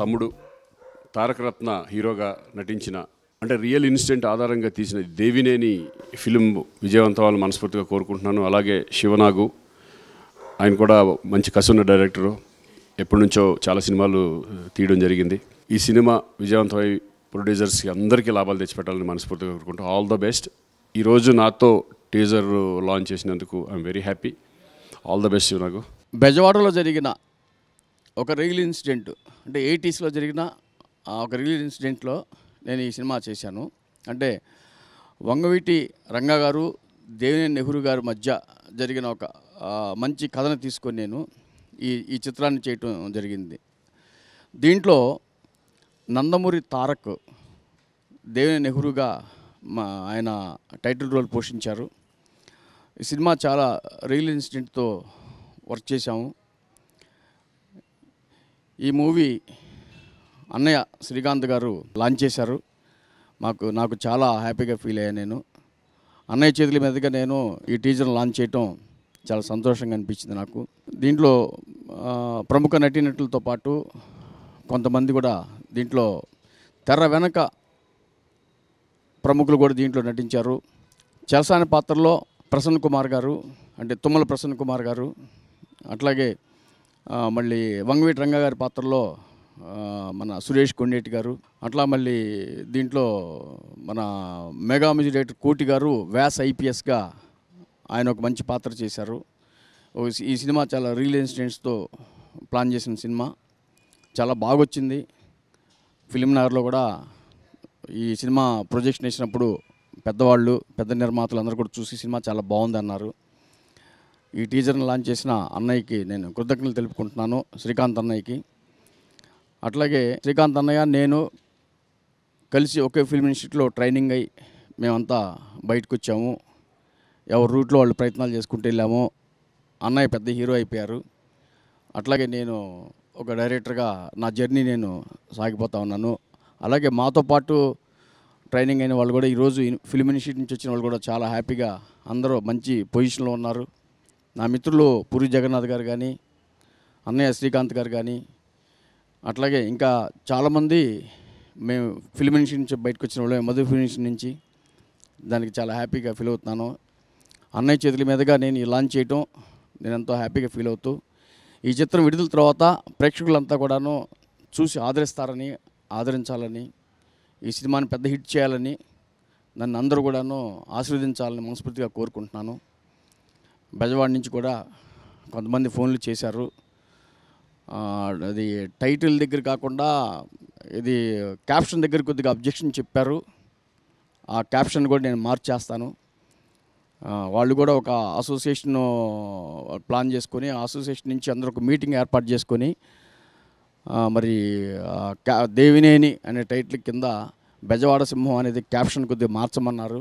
తమ్ముడు తారకరత్న హీరోగా నటించిన అంటే రియల్ ఇన్సిడెంట్ ఆధారంగా తీసిన దేవినేని ఫిలిం విజయవంతం వాళ్ళు మనస్ఫూర్తిగా కోరుకుంటున్నాను అలాగే శివనాగు ఆయన కూడా మంచి కసున్న డైరెక్టరు ఎప్పటి నుంచో చాలా సినిమాలు తీయడం జరిగింది ఈ సినిమా విజయవంతమై ప్రొడ్యూసర్స్కి అందరికీ లాభాలు తెచ్చిపెట్టాలని మనస్ఫూర్తిగా కోరుకుంటూ ఆల్ ద బెస్ట్ ఈరోజు నాతో టీజర్ లాంచ్ చేసినందుకు I'm very happy all the best Sivanagu బెజవాడలో జరిగిన ఒక రియల్ ఇన్సిడెంట్ అంటే ఎయిటీస్లో జరిగిన ఒక రియల్ ఇన్సిడెంట్లో నేను ఈ సినిమా చేశాను అంటే వంగవీటి రంగా గారు దేవినేని నెహ్రూ గారి మధ్య జరిగిన ఒక మంచి కథను తీసుకొని నేను ఈ ఈ చిత్రాన్ని చేయటం జరిగింది దీంట్లో నందమూరి తారక్ దేవినేని నెహ్రూగా మా ఆయన టైటిల్ రోల్ పోషించారు ఈ సినిమా చాలా రియల్ ఇన్సిడెంట్తో వర్క్ చేశాము ఈ మూవీ అన్నయ్య శ్రీకాంత్ గారు లాంచ్ చేశారు మాకు నాకు చాలా హ్యాపీగా ఫీల్ అయ్యా నేను అన్నయ్య చేతుల మీదుగా నేను ఈ టీజర్ లాంచ్ చేయటం చాలా సంతోషంగా అనిపించింది నాకు దీంట్లో ప్రముఖ నటీనటులతో పాటు కొంతమంది కూడా దీంట్లో తెర వెనక ప్రముఖులు కూడా దీంట్లో నటించారు చలసాని పాత్రలో ప్రసన్న కుమార్ గారు అంటే తుమ్మల ప్రసన్న కుమార్ గారు అట్లాగే మళ్ళీ వంగవీటి రంగగారి గారి పాత్రలో మన సురేష్ కొండేటి గారు అట్లా మళ్ళీ దీంట్లో మన మెగా మ్యూజిక్ కోటి గారు వ్యాస్ ఐపీఎస్గా ఆయన ఒక మంచి పాత్ర చేశారు ఈ సినిమా చాలా రియల్ ఇన్సిడెంట్స్తో ప్లాన్ చేసిన సినిమా చాలా బాగొచ్చింది ఫిలిం నగర్లో కూడా ఈ సినిమా ప్రొజెక్షన్ వేసినప్పుడు పెద్దవాళ్ళు పెద్ద నిర్మాతలు అందరూ కూడా చూసి సినిమా చాలా బాగుంది అన్నారు ఈ టీజర్ని లాంచ్ చేసిన అన్నయ్యకి నేను కృతజ్ఞతలు తెలుపుకుంటున్నాను శ్రీకాంత్ అన్నయ్యకి అట్లాగే శ్రీకాంత్ అన్నయ్య నేను కలిసి ఒకే ఫిల్మ్ ఇన్స్టిట్యూట్లో ట్రైనింగ్ అయ్యి మేమంతా బయటకు వచ్చాము ఎవరి రూట్లో వాళ్ళు ప్రయత్నాలు చేసుకుంటూ వెళ్ళాము అన్నయ్య పెద్ద హీరో అయిపోయారు అట్లాగే నేను ఒక డైరెక్టర్గా నా జర్నీ నేను సాగిపోతా ఉన్నాను అలాగే మాతో పాటు ట్రైనింగ్ అయిన వాళ్ళు కూడా ఈరోజు ఫిల్మ్ ఇన్స్టిట్యూట్ నుంచి వచ్చిన వాళ్ళు కూడా చాలా హ్యాపీగా అందరూ మంచి పొజిషన్లో ఉన్నారు నా మిత్రులు పూరి జగన్నాథ్ గారు కానీ అన్నయ్య శ్రీకాంత్ గారు కానీ అట్లాగే ఇంకా చాలామంది మేము ఫిల్మ్ ఇండస్ట్రీ నుంచి బయటకు వచ్చిన వాళ్ళు మధు ఫిల్మ్ ఇండస్ట్రీ నుంచి దానికి చాలా హ్యాపీగా ఫీల్ అవుతున్నాను అన్నయ్య చేతుల మీదుగా నేను లాంచ్ చేయటం నేను ఎంతో హ్యాపీగా ఫీల్ అవుతూ ఈ చిత్రం విడుదల తర్వాత ప్రేక్షకులంతా కూడాను చూసి ఆదరిస్తారని ఆదరించాలని ఈ సినిమాని పెద్ద హిట్ చేయాలని నన్ను అందరూ కూడాను ఆశీర్వదించాలని మనస్ఫూర్తిగా కోరుకుంటున్నాను బెజవాడ నుంచి కూడా కొంతమంది ఫోన్లు చేశారు అది టైటిల్ దగ్గర కాకుండా ఇది క్యాప్షన్ దగ్గర కొద్దిగా అబ్జెక్షన్ చెప్పారు ఆ క్యాప్షన్ కూడా నేను మార్చేస్తాను వాళ్ళు కూడా ఒక అసోసియేషన్ ప్లాన్ చేసుకొని అసోసియేషన్ నుంచి అందరూ ఒక మీటింగ్ ఏర్పాటు చేసుకొని మరి క్యా దేవినేని అనే టైటిల్ కింద బెజవాడ సింహం అనేది క్యాప్షన్ కొద్దిగా మార్చమన్నారు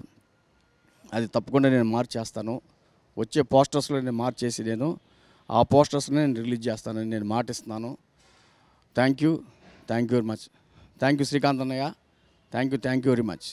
అది తప్పకుండా నేను మార్చేస్తాను వచ్చే పోస్టర్స్లో నేను మార్చేసి నేను ఆ పోస్టర్స్ని నేను రిలీజ్ చేస్తానని నేను మాటిస్తున్నాను thank you thank you very much thank you Srikanth అన్నయ్య thank you thank you very much